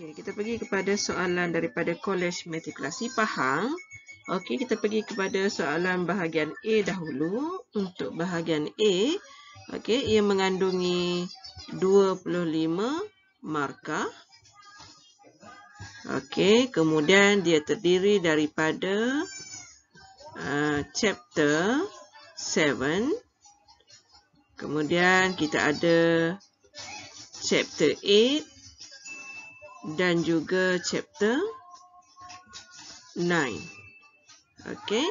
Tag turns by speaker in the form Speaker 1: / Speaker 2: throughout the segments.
Speaker 1: Okey, kita pergi kepada soalan daripada Kolej Matrikulasi Pahang. Okey, kita pergi kepada soalan bahagian A dahulu. Untuk bahagian A, okey, ia mengandungi 25 markah. Okey, kemudian dia terdiri daripada uh, chapter 7. Kemudian kita ada chapter 8 dan juga chapter 9. Okey.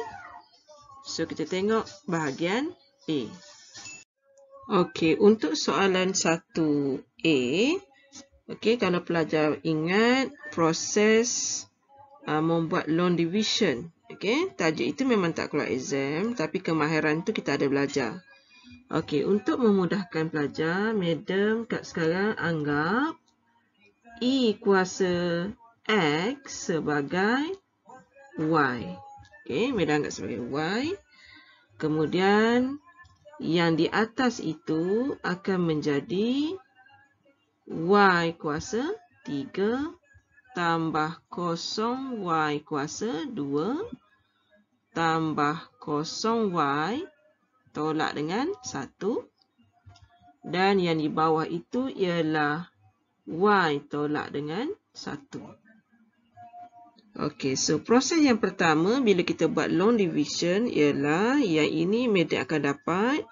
Speaker 1: So kita tengok bahagian A. Okey, untuk soalan 1A, okey kalau pelajar ingat proses uh, membuat long division. Okey, tajuk itu memang tak keluar exam tapi kemahiran tu kita ada belajar. Okey, untuk memudahkan pelajar, madam kat sekarang anggap E kuasa X sebagai Y. Okey, Medan anggap sebagai Y. Kemudian, yang di atas itu akan menjadi Y kuasa 3 tambah kosong Y kuasa 2 tambah kosong Y tolak dengan 1. Dan yang di bawah itu ialah Y tolak dengan 1. Okey, so proses yang pertama bila kita buat long division ialah yang ini media akan dapat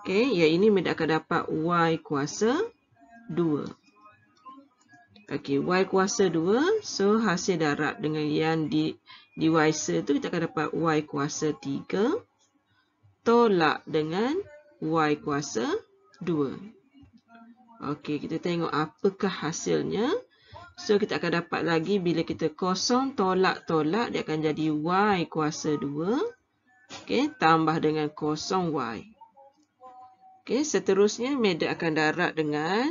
Speaker 1: Okey, yang ini media akan dapat Y kuasa 2. Okey, Y kuasa 2. So, hasil darab dengan yang di divisor tu kita akan dapat Y kuasa 3 tolak dengan Y kuasa 2. Okey, kita tengok apakah hasilnya. So, kita akan dapat lagi bila kita kosong, tolak-tolak, dia akan jadi Y kuasa 2. Okey, tambah dengan kosong Y. Okey, seterusnya media akan darat dengan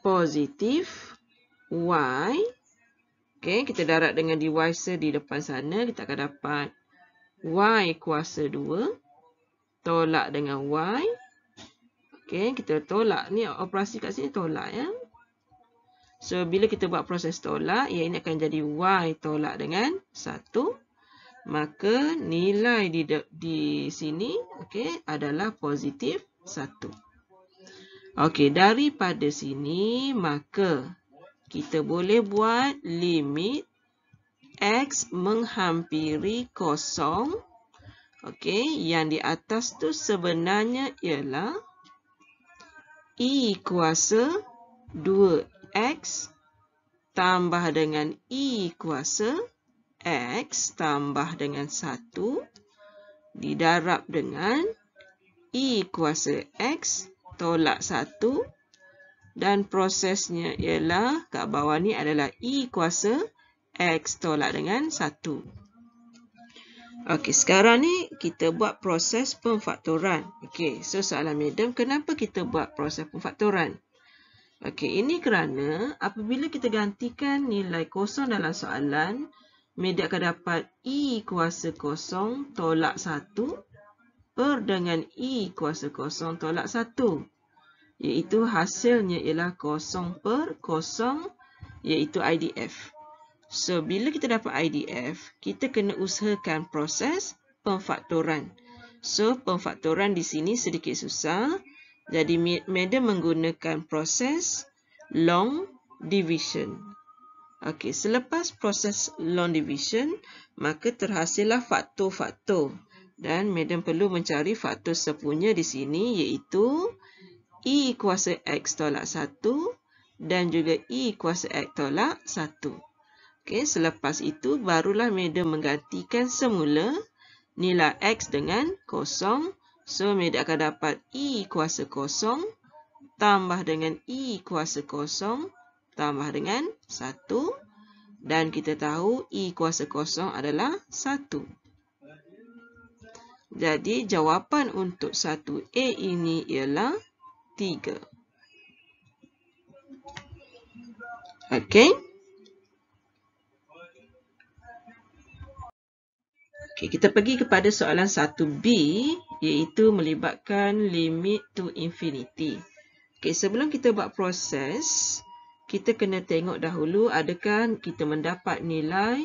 Speaker 1: positif Y. Okey, kita darat dengan divisor di depan sana, kita akan dapat Y kuasa 2. Tolak dengan Y. Y. Okay, kita tolak. Ni operasi kat sini tolak ya. So, bila kita buat proses tolak, ia ya, ini akan jadi Y tolak dengan 1. Maka, nilai di di sini okay, adalah positif 1. Okey, daripada sini, maka kita boleh buat limit X menghampiri kosong. Okey, yang di atas tu sebenarnya ialah I kuasa 2X tambah dengan I kuasa X tambah dengan 1 didarab dengan I kuasa X tolak 1 dan prosesnya ialah kat bawah ni adalah I kuasa X tolak dengan 1. Okey, sekarang ni kita buat proses pemfaktoran. Okey, so soalan medium, kenapa kita buat proses pemfaktoran? Okey, ini kerana apabila kita gantikan nilai kosong dalam soalan, media akan dapat E kuasa kosong tolak 1 per dengan E kuasa kosong tolak 1. Iaitu hasilnya ialah kosong per kosong iaitu IDF. So, bila kita dapat IDF, kita kena usahakan proses pemfaktoran. So, pemfaktoran di sini sedikit susah. Jadi, Madam menggunakan proses long division. Okey, selepas proses long division, maka terhasillah faktor-faktor. Dan Madam perlu mencari faktor sepunya di sini iaitu E kuasa X tolak 1 dan juga E kuasa X tolak 1. Okey, selepas itu barulah meda menggantikan semula nilai x dengan kosong. So, meda akan dapat i e kuasa kosong tambah dengan i kuasa kosong tambah dengan 1. Dan kita tahu i kuasa kosong adalah 1. Jadi, jawapan untuk 1A ini ialah 3. Okey. Okay, kita pergi kepada soalan 1B iaitu melibatkan limit to infinity. Okay, sebelum kita buat proses, kita kena tengok dahulu adakah kita mendapat nilai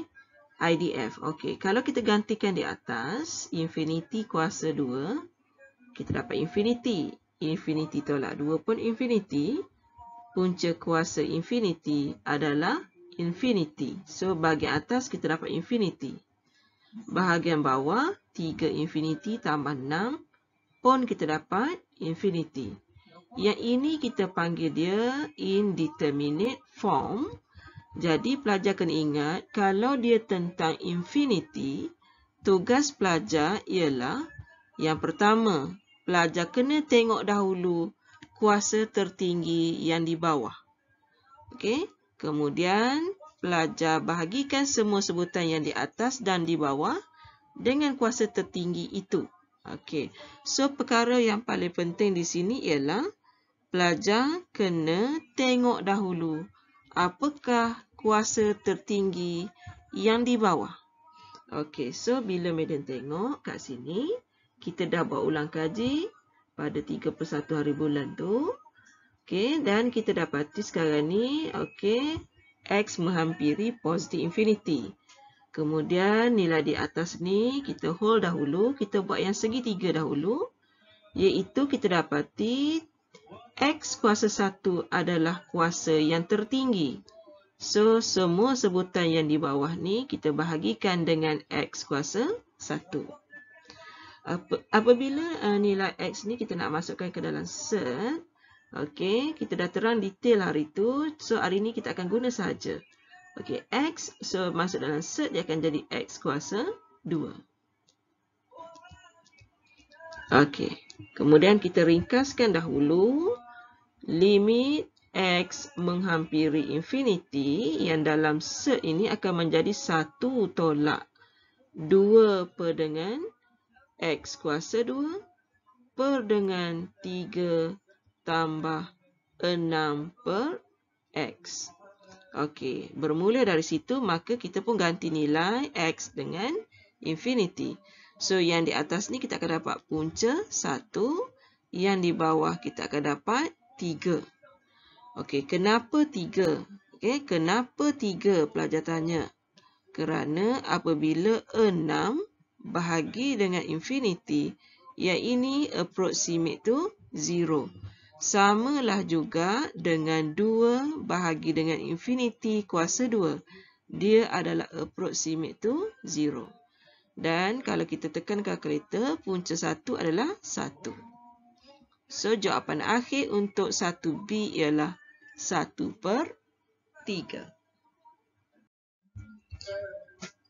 Speaker 1: IDF. Okay, kalau kita gantikan di atas, infinity kuasa 2, kita dapat infinity. Infinity tolak 2 pun infinity. Punca kuasa infinity adalah infinity. So, bagi atas kita dapat infinity bahagian bawah 3 infinity tambah 6 pun kita dapat infinity. Yang ini kita panggil dia indeterminate form. Jadi pelajar kena ingat kalau dia tentang infinity, tugas pelajar ialah yang pertama, pelajar kena tengok dahulu kuasa tertinggi yang di bawah. Okey, kemudian pelajar bahagikan semua sebutan yang di atas dan di bawah dengan kuasa tertinggi itu. Okey. So perkara yang paling penting di sini ialah pelajar kena tengok dahulu apakah kuasa tertinggi yang di bawah. Okey. So bila medan tengok kat sini, kita dah buat ulang kaji pada 31 hari bulan tu. Okey, dan kita dapati sekarang ni okey X menghampiri positif infinity. Kemudian nilai di atas ni kita hold dahulu. Kita buat yang segitiga dahulu. Iaitu kita dapati X kuasa 1 adalah kuasa yang tertinggi. So, semua sebutan yang di bawah ni kita bahagikan dengan X kuasa 1. apabila eh, nilai X ni kita nak masukkan ke dalam set, Okey, kita dah terang detail hari tu. So, hari ni kita akan guna saja. Okey, X. So, masuk dalam set dia akan jadi X kuasa 2. Okey. Kemudian kita ringkaskan dahulu. Limit X menghampiri infinity yang dalam set ini akan menjadi 1 tolak 2 per dengan X kuasa 2 per dengan 3 tambah 6 per X. Okey, bermula dari situ maka kita pun ganti nilai X dengan infinity. So, yang di atas ni kita akan dapat punca 1. Yang di bawah kita akan dapat 3. Okey, kenapa 3? Okey, kenapa 3 pelajar tanya? Kerana apabila 6 bahagi dengan infinity, yang ini approximate tu 0 sama lah juga dengan 2 bahagi dengan infinity kuasa 2. Dia adalah approximate tu 0. Dan kalau kita tekan kalkulator, punca 1 adalah 1. So, jawapan akhir untuk 1B ialah 1 per 3.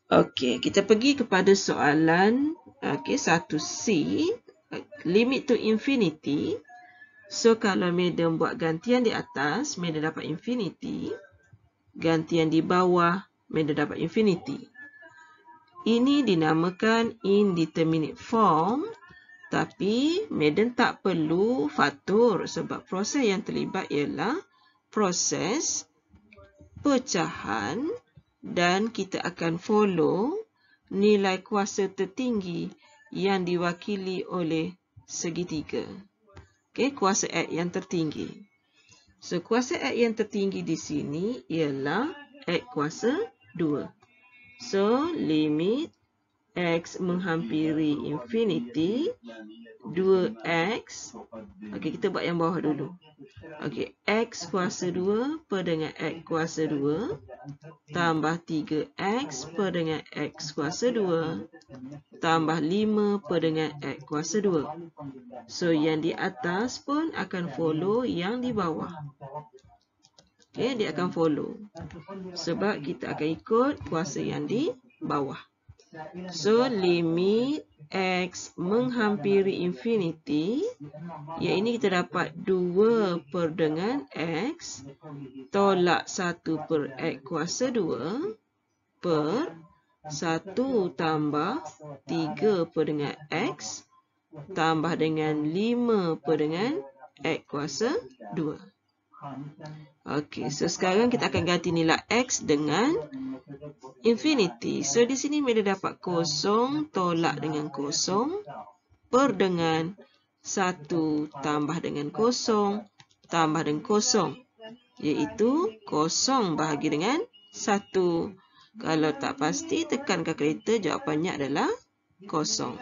Speaker 1: Okey, kita pergi kepada soalan okay, 1C. Limit to infinity. So, kalau medium buat gantian di atas, medium dapat infinity. Gantian di bawah, medium dapat infinity. Ini dinamakan indeterminate form. Tapi, medium tak perlu fatur sebab proses yang terlibat ialah proses pecahan dan kita akan follow nilai kuasa tertinggi yang diwakili oleh segitiga. Okay, kuasa ad yang tertinggi. So, kuasa ad yang tertinggi di sini ialah ad kuasa 2. So, limit x menghampiri infinity 2x okey kita buat yang bawah dulu okey x kuasa 2 per dengan x kuasa 2 tambah 3x per dengan x kuasa 2 tambah 5 per dengan x kuasa 2 so yang di atas pun akan follow yang di bawah okey dia akan follow sebab kita akan ikut kuasa yang di bawah So limit x menghampiri infinity, ya ini kita dapat 2 per dengan x, tolak 1 per x kuasa 2, per 1 tambah 3 per dengan x, tambah dengan 5 per dengan x kuasa 2. Okay, so sekarang kita akan ganti nilai X dengan infinity. So di sini kita dapat kosong, tolak dengan kosong, per dengan 1 tambah dengan kosong, tambah dengan kosong. Iaitu kosong bahagi dengan 1. Kalau tak pasti, tekankan kereta jawapannya adalah kosong.